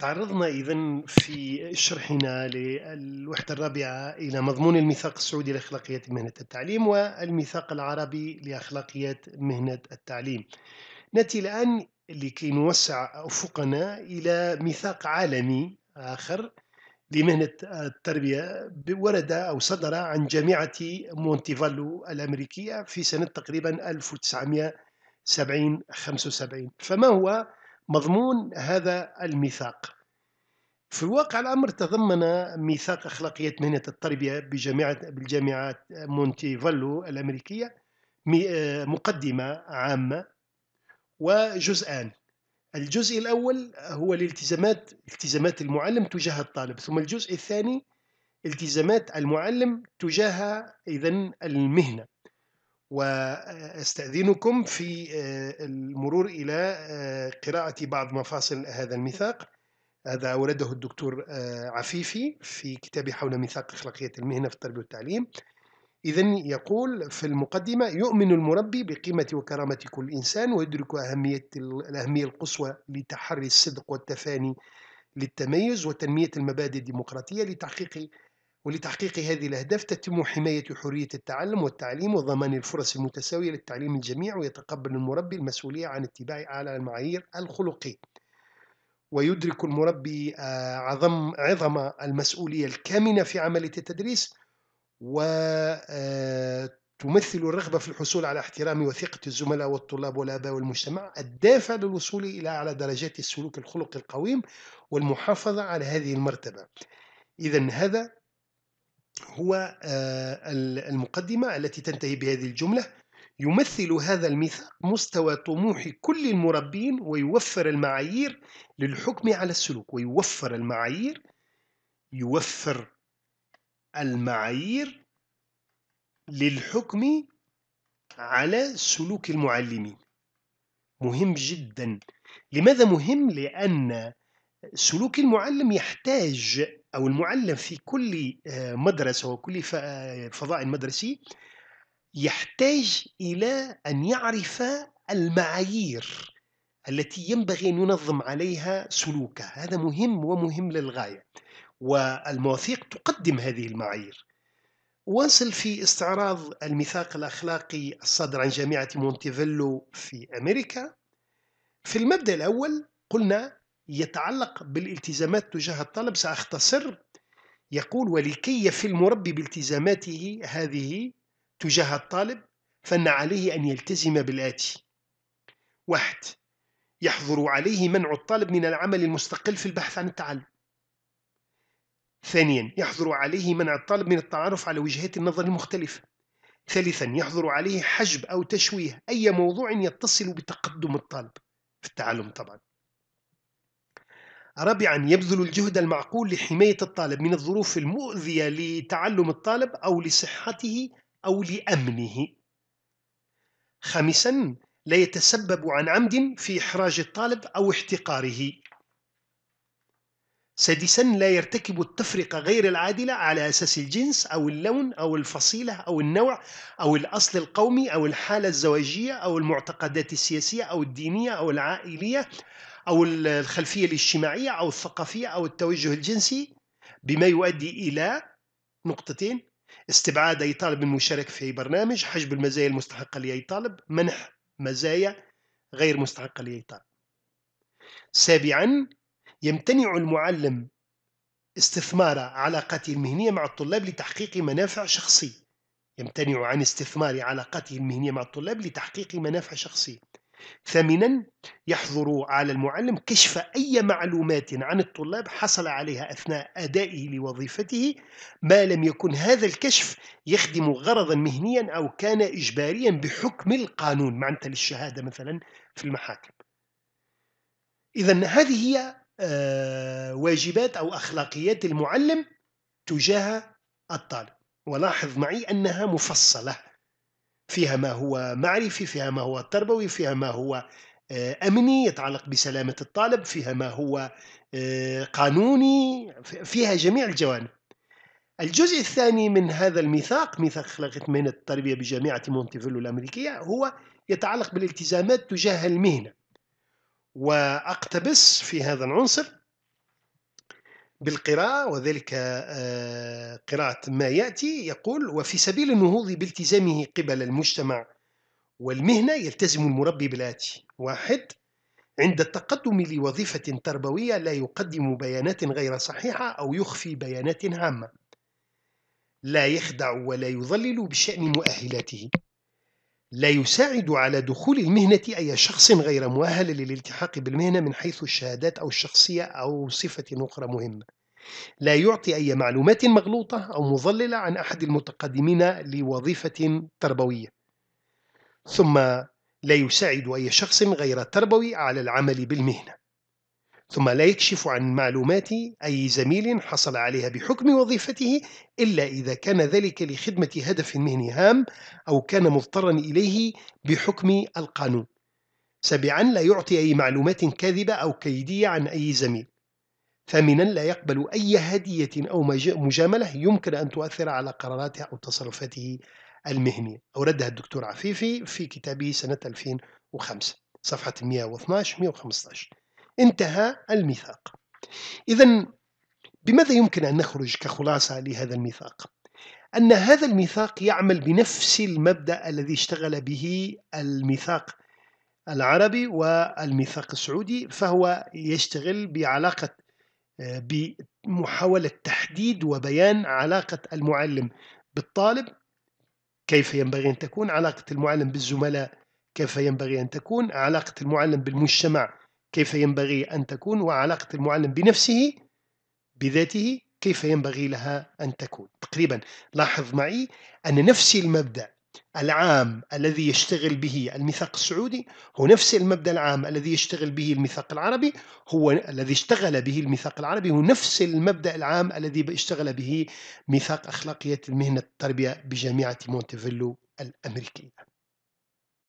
تعرضنا إذا في شرحنا للوحدة الرابعة إلى مضمون الميثاق السعودي لأخلاقيات مهنة التعليم والميثاق العربي لأخلاقيات مهنة التعليم. نأتي الآن لكي نوسع أفقنا إلى ميثاق عالمي آخر لمهنة التربية ورد أو صدر عن جامعة مونتيفالو الأمريكية في سنة تقريبا 1970 75 فما هو مضمون هذا الميثاق في الواقع الأمر تضمن ميثاق أخلاقية مهنة التربية بجامعة بالجامعة مونتيفالو الأمريكية آه، مقدمة عامة وجزءان الجزء الأول هو الالتزامات التزامات المعلم تجاه الطالب ثم الجزء الثاني التزامات المعلم تجاه إذا المهنة واستاذنكم في آه، المرور الى آه، قراءه بعض مفاصل هذا الميثاق هذا ورده الدكتور آه، عفيفي في كتابه حول ميثاق اخلاقيه المهنه في التربيه والتعليم إذا يقول في المقدمة يؤمن المربي بقيمة وكرامة كل إنسان ويدرك أهمية الأهمية القصوى لتحري الصدق والتفاني للتميز وتنمية المبادئ الديمقراطية لتحقيق ولتحقيق هذه الأهداف تتم حماية حرية التعلم والتعليم وضمان الفرص المتساوية للتعليم الجميع ويتقبل المربي المسؤولية عن اتباع أعلى المعايير الخلقية ويدرك المربي آه، عظم عظم المسؤولية الكامنة في عملية التدريس وتمثل آه، الرغبة في الحصول على احترام وثيقة الزملاء والطلاب والآباء والمجتمع الدافع للوصول إلى أعلى درجات السلوك الخلقي القويم والمحافظة على هذه المرتبة إذا هذا هو آه، المقدمة التي تنتهي بهذه الجملة يمثل هذا الميثاق مستوى طموح كل المربين ويوفر المعايير للحكم على السلوك ويوفر المعايير يوفر المعايير للحكم على سلوك المعلمين مهم جدا لماذا مهم لأن سلوك المعلم يحتاج أو المعلم في كل آه، مدرسة وكل آه، فضاء مدرسي يحتاج إلى أن يعرف المعايير التي ينبغي أن ينظم عليها سلوكه هذا مهم ومهم للغاية والمواثيق تقدم هذه المعايير واصل في استعراض الميثاق الأخلاقي الصادر عن جامعة مونتيفيلو في أمريكا في المبدأ الأول قلنا يتعلق بالالتزامات تجاه الطالب سأختصر يقول ولكي يفي المربي بالتزاماته هذه تجاه الطالب فإن عليه أن يلتزم بالآتي واحد يحظر عليه منع الطالب من العمل المستقل في البحث عن التعلم ثانيا يحظر عليه منع الطالب من التعرف على وجهات النظر المختلفة ثالثا يحظر عليه حجب أو تشويه أي موضوع يتصل بتقدم الطالب في التعلم طبعا رابعا يبذل الجهد المعقول لحماية الطالب من الظروف المؤذية لتعلم الطالب أو لصحته أو لأمنه خامسا لا يتسبب عن عمد في إحراج الطالب أو احتقاره سادسا لا يرتكب التفرقة غير العادلة على أساس الجنس أو اللون أو الفصيلة أو النوع أو الأصل القومي أو الحالة الزواجية أو المعتقدات السياسية أو الدينية أو العائلية أو الخلفية الاجتماعية أو الثقافية أو التوجه الجنسي بما يؤدي إلى نقطتين استبعاد أي طالب من المشاركة في برنامج حجب المزايا المستحقة لأي طالب منح مزايا غير مستحقة لأي طالب سابعا يمتنع المعلم استثمار علاقاته المهنية مع الطلاب لتحقيق منافع شخصية يمتنع عن استثمار علاقاته المهنية مع الطلاب لتحقيق منافع شخصية ثامنا يحظر على المعلم كشف أي معلومات عن الطلاب حصل عليها أثناء أدائه لوظيفته ما لم يكن هذا الكشف يخدم غرضا مهنيا أو كان إجباريا بحكم القانون أنت للشهادة مثلا في المحاكم إذا هذه هي آه، واجبات أو أخلاقيات المعلم تجاه الطالب ولاحظ معي أنها مفصلة فيها ما هو معرفي فيها ما هو تربوي فيها ما هو آه، أمني يتعلق بسلامة الطالب فيها ما هو آه، قانوني فيها جميع الجوانب الجزء الثاني من هذا الميثاق ميثاق خلقت مهنة التربية بجامعة مونتيفيلو الأمريكية هو يتعلق بالالتزامات تجاه المهنة وأقتبس في هذا العنصر بالقراءة وذلك آه، قراءة ما يأتي يقول وفي سبيل النهوض بالتزامه قبل المجتمع والمهنة يلتزم المربي بالآتي واحد عند التقدم لوظيفة تربوية لا يقدم بيانات غير صحيحة أو يخفي بيانات عامة لا يخدع ولا يضلل بشأن مؤهلاته لا يساعد على دخول المهنة أي شخص غير مؤهل للالتحاق بالمهنة من حيث الشهادات أو الشخصية أو صفة أخرى مهمة لا يعطي أي معلومات مغلوطة أو مضللة عن أحد المتقدمين لوظيفة تربوية ثم لا يساعد أي شخص غير تربوي على العمل بالمهنة ثم لا يكشف عن معلومات أي زميل حصل عليها بحكم وظيفته إلا إذا كان ذلك لخدمة هدف مهني هام أو كان مضطرا إليه بحكم القانون سابعا لا يعطي أي معلومات كاذبة أو كيدية عن أي زميل ثامنا لا يقبل أي هدية أو مجاملة يمكن أن تؤثر على قراراته أو تصرفاته المهنية أوردها الدكتور عفيفي في كتابه سنة 2005 صفحة 112-115 انتهى الميثاق إذا بماذا يمكن أن نخرج كخلاصة لهذا الميثاق؟ أن هذا الميثاق يعمل بنفس المبدأ الذي اشتغل به الميثاق العربي والميثاق السعودي فهو يشتغل بعلاقة آه، بمحاولة تحديد وبيان علاقة المعلم بالطالب كيف ينبغي أن تكون علاقة المعلم بالزملاء كيف ينبغي أن تكون علاقة المعلم بالمجتمع كيف ينبغي أن تكون وعلاقة المعلم بنفسه بذاته كيف ينبغي لها أن تكون تقريبا لاحظ معي أن نفس المبدأ العام الذي يشتغل به الميثاق السعودي هو نفس المبدا العام الذي يشتغل به الميثاق العربي هو الذي اشتغل به الميثاق العربي هو نفس المبدا العام الذي اشتغل به ميثاق اخلاقيه المهنه التربيه بجامعه مونتفيلو الامريكيه